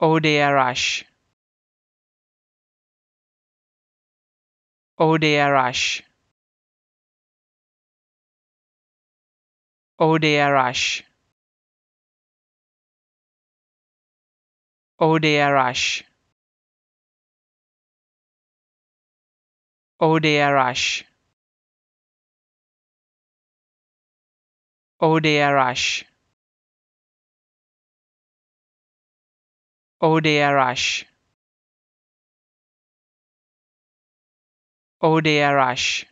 Odearash Odearash Odearash Odearash Odearash Odearash Odeiraj. rush.